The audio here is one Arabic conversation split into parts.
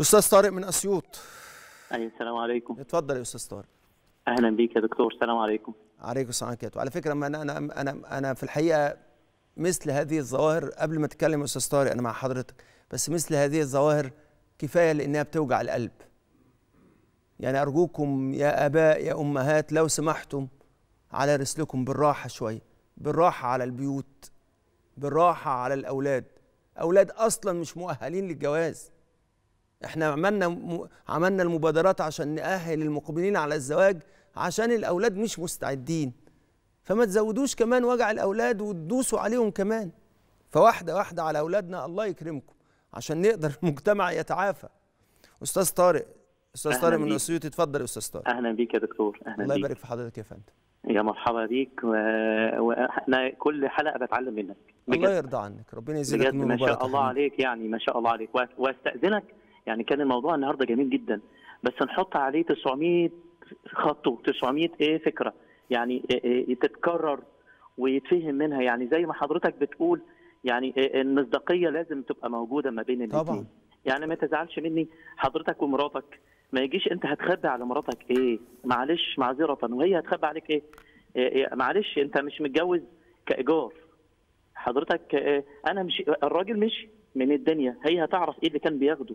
استاذ طارق من اسيوط ايوه السلام عليكم اتفضل يا استاذ طارق اهلا بيك يا دكتور السلام عليكم عليكم السلام عليكم على فكره ما انا انا انا انا في الحقيقه مثل هذه الظواهر قبل ما تتكلم يا استاذ طارق انا مع حضرتك بس مثل هذه الظواهر كفايه لانها بتوجع القلب يعني ارجوكم يا اباء يا امهات لو سمحتم على رسلكم بالراحه شويه بالراحه على البيوت بالراحه على الاولاد اولاد اصلا مش مؤهلين للجواز احنا عملنا م... عملنا المبادرات عشان نأهل المقبلين على الزواج عشان الأولاد مش مستعدين فما تزودوش كمان وجع الأولاد وتدوسوا عليهم كمان فواحدة واحدة على أولادنا الله يكرمكم عشان نقدر المجتمع يتعافى أستاذ طارق أستاذ طارق من أسيوط اتفضل يا أستاذ طارق أهلا بيك يا دكتور أهلا الله يبارك في حضرتك يا فندم يا مرحبا بيك واحنا و... كل حلقه بتعلم منك بجد. الله يرضى عنك ربنا يزيدك من ما شاء الله عليك يعني ما شاء الله عليك واستاذنك يعني كان الموضوع النهارده جميل جدا بس نحط عليه 900 خط و900 ايه فكره يعني إيه،, إيه تتكرر ويتفهم منها يعني زي ما حضرتك بتقول يعني إيه, إيه، المصداقيه لازم تبقى موجوده ما بين الاثنين طبعا يعني ما تزعلش مني حضرتك ومراتك ما يجيش انت هتخبي على مراتك ايه معلش معذره وهي هتخبي عليك ايه, إيه, إيه، معلش انت مش متجوز كايجار حضرتك انا مش الراجل مشي من الدنيا هي هتعرف ايه اللي كان بياخده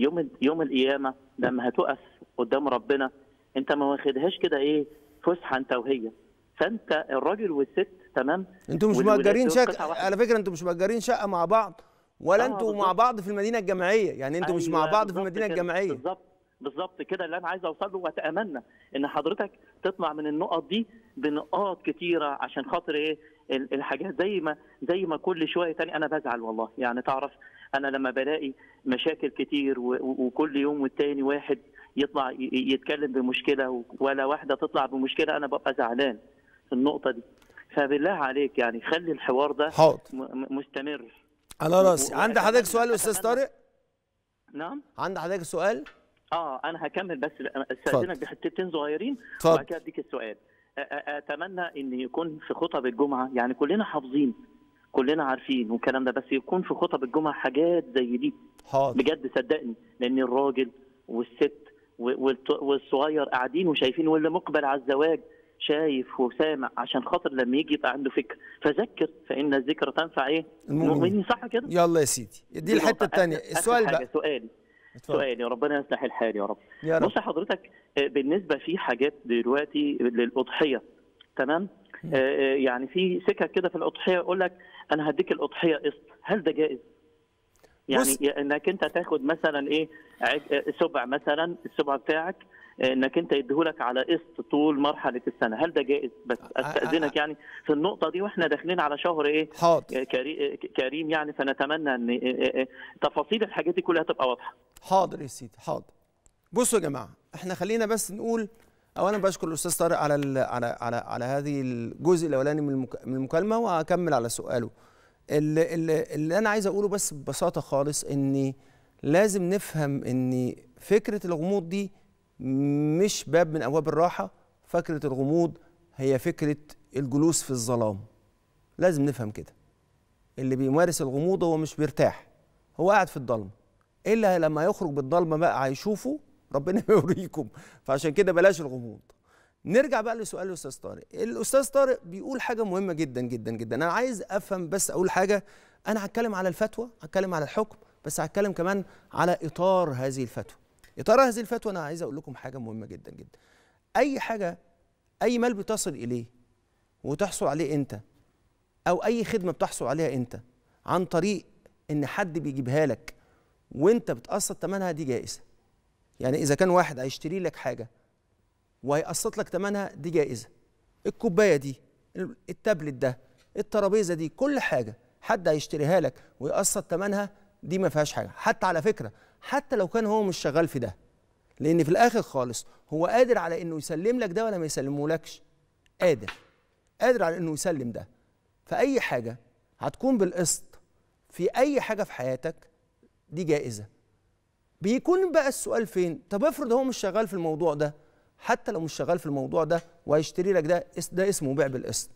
يوم يوم القيامه لما هتقف قدام ربنا انت ما واخدهاش كده ايه فسحه انت وهي فانت الراجل والست تمام انتوا مش مأجرين شقه على فكره انتوا مش مأجرين شقه مع بعض ولا آه، انتوا مع بعض في المدينه الجامعيه يعني انتوا مش مع أيوة، بعض في المدينه الجامعيه بالظبط بالظبط كده اللي انا عايز اوصل له واتمنى ان حضرتك تطلع من النقط دي بنقاط كتيره عشان خاطر ايه الحاجات زي ما زي ما كل شويه تاني انا بزعل والله يعني تعرف انا لما بلاقي مشاكل كتير وكل يوم والتاني واحد يطلع يتكلم بمشكله ولا واحده تطلع بمشكله انا ببقى زعلان في النقطه دي فبالله عليك يعني خلي الحوار ده حاضر مستمر على راسي عند حضرتك سؤال استاذ طارق نعم عند حضرتك سؤال اه انا هكمل بس استاذنك بحتتين صغيرين وبعد كده اديك السؤال اتمنى ان يكون في خطب الجمعه يعني كلنا حافظين كلنا عارفين والكلام ده بس يكون في خطب الجمعه حاجات زي دي حاضر. بجد صدقني لان الراجل والست والصغير قاعدين وشايفين واللي مقبل على الزواج شايف وسامع عشان خاطر لما يجي يبقى عنده فكر فذكر فان الذكر تنفع ايه المؤمنين صح كده يلا يا سيدي دي الحته الثانيه السؤال بقى سؤالي سؤالي ربنا يصلح الحال يا رب يا رب. بص حضرتك آه، بالنسبه في حاجات دلوقتي للاضحيه تمام آه، آه، يعني في سكه كده في الاضحيه يقول لك انا هديك الاضحيه قسط هل ده جائز؟ يعني انك انت تاخد مثلا ايه آه، سبع مثلا السبع بتاعك انك انت يديهولك على قسط طول مرحله السنه هل ده جائز بس استاذنك يعني في النقطه دي واحنا داخلين على شهر ايه حاضر كريم يعني فنتمنى ان تفاصيل الحاجات دي كلها تبقى واضحه حاضر يا سيدي حاضر بصوا يا جماعه احنا خلينا بس نقول اولا بشكر الاستاذ طارق على على على على هذه الجزء الاولاني من المكالمه وهكمل على سؤاله اللي, اللي انا عايز اقوله بس ببساطه خالص ان لازم نفهم ان فكره الغموض دي مش باب من ابواب الراحه فكره الغموض هي فكره الجلوس في الظلام لازم نفهم كده اللي بيمارس الغموض هو مش بيرتاح هو قاعد في الضلمه الا لما يخرج بالضلمه بقى هيشوفه ربنا يوريكم فعشان كده بلاش الغموض نرجع بقى لسؤال الاستاذ طارق الاستاذ طارق بيقول حاجه مهمه جدا جدا جدا انا عايز افهم بس اقول حاجه انا هتكلم على الفتوى هتكلم على الحكم بس هتكلم كمان على اطار هذه الفتوى اطار هذه الفتوى انا عايز اقول لكم حاجه مهمه جدا جدا اي حاجه اي مال بتصل اليه وتحصل عليه انت او اي خدمه بتحصل عليها انت عن طريق ان حد بيجيبها لك وانت بتقسط ثمنها دي جائزه يعني اذا كان واحد هيشتري لك حاجه وهيقسط لك ثمنها دي جائزه الكوبايه دي التابلت ده الترابيزه دي كل حاجه حد هيشتريها لك ويقسط ثمنها دي ما فيهاش حاجه حتى على فكره حتى لو كان هو مش شغال في ده لان في الاخر خالص هو قادر على انه يسلم لك ده ولا ما يسلمهولكش قادر قادر على انه يسلم ده فاي حاجه هتكون بالقسط في اي حاجه في حياتك دي جائزه بيكون بقى السؤال فين طب افرض هو مش شغال في الموضوع ده حتى لو مش شغال في الموضوع ده وهيشتري لك ده ده اسمه بيع بالقسط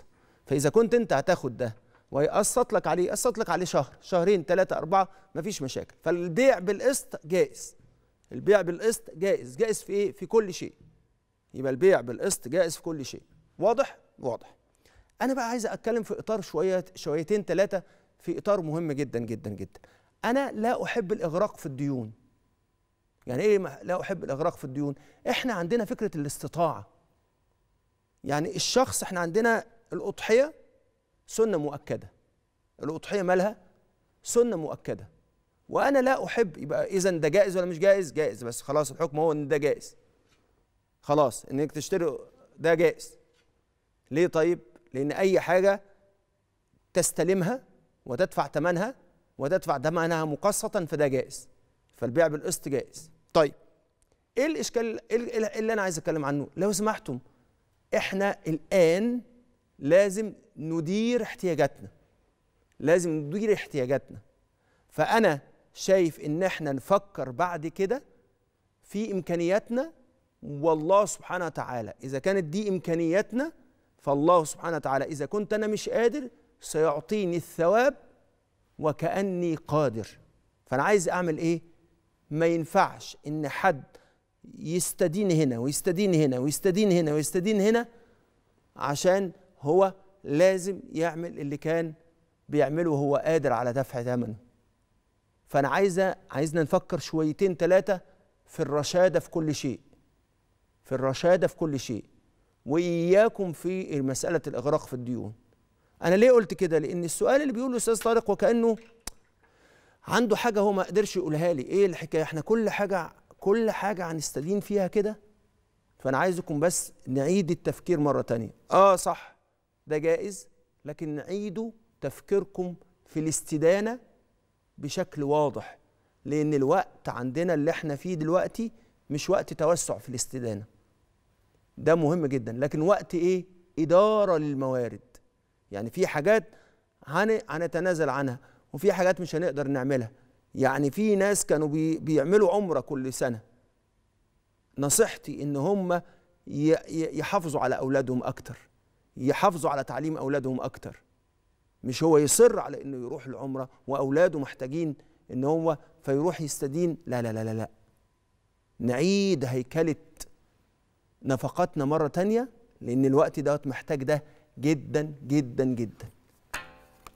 فاذا كنت انت هتاخد ده ويقسط لك عليه يقسط لك عليه شهر شهرين ثلاثة أربعة مفيش مشاكل فالبيع بالقسط جائز البيع بالقسط جائز جائز في إيه؟ في كل شيء يبقى البيع بالقسط جائز في كل شيء واضح؟ واضح أنا بقى عايز أتكلم في إطار شوية شويتين ثلاثة في إطار مهم جدا جدا جدا أنا لا أحب الإغراق في الديون يعني ايه لا احب الاغراق في الديون احنا عندنا فكره الاستطاعه يعني الشخص احنا عندنا الاضحيه سنه مؤكده الاضحيه مالها سنه مؤكده وانا لا احب يبقى اذا ده جائز ولا مش جائز جائز بس خلاص الحكم هو ان ده جائز خلاص انك تشتري ده جائز ليه طيب لان اي حاجه تستلمها وتدفع ثمنها وتدفع ثمنها مقسطا فده جائز فالبيع بالقسط جائز طيب ايه الاشكال إيه إيه اللي انا عايز اتكلم عنه لو سمحتم احنا الان لازم ندير احتياجاتنا لازم ندير احتياجاتنا فانا شايف ان احنا نفكر بعد كده في امكانياتنا والله سبحانه وتعالى اذا كانت دي امكانياتنا فالله سبحانه وتعالى اذا كنت انا مش قادر سيعطيني الثواب وكاني قادر فانا عايز اعمل ايه ما ينفعش ان حد يستدين هنا ويستدين هنا ويستدين هنا ويستدين هنا عشان هو لازم يعمل اللي كان بيعمله وهو قادر على دفع ثمنه فانا عايزه عايزنا نفكر شويتين ثلاثه في الرشاده في كل شيء في الرشاده في كل شيء واياكم في مساله الاغراق في الديون انا ليه قلت كده لان السؤال اللي بيقوله الاستاذ طارق وكانه عنده حاجه هو ما قدرش يقولها لي ايه الحكايه احنا كل حاجه كل حاجه هنستدين فيها كده فانا عايزكم بس نعيد التفكير مره تانية اه صح ده جائز لكن نعيدوا تفكيركم في الاستدانه بشكل واضح لان الوقت عندنا اللي احنا فيه دلوقتي مش وقت توسع في الاستدانه ده مهم جدا لكن وقت ايه اداره للموارد يعني في حاجات هنتنازل عنها وفي حاجات مش هنقدر نعملها يعني في ناس كانوا بي بيعملوا عمره كل سنه نصيحتي ان هم يحافظوا على اولادهم اكتر يحافظوا على تعليم اولادهم اكتر مش هو يصر على انه يروح العمره واولاده محتاجين ان هو فيروح يستدين لا لا لا لا, لا. نعيد هيكله نفقاتنا مره تانيه لان الوقت دوت محتاج ده جدا جدا جدا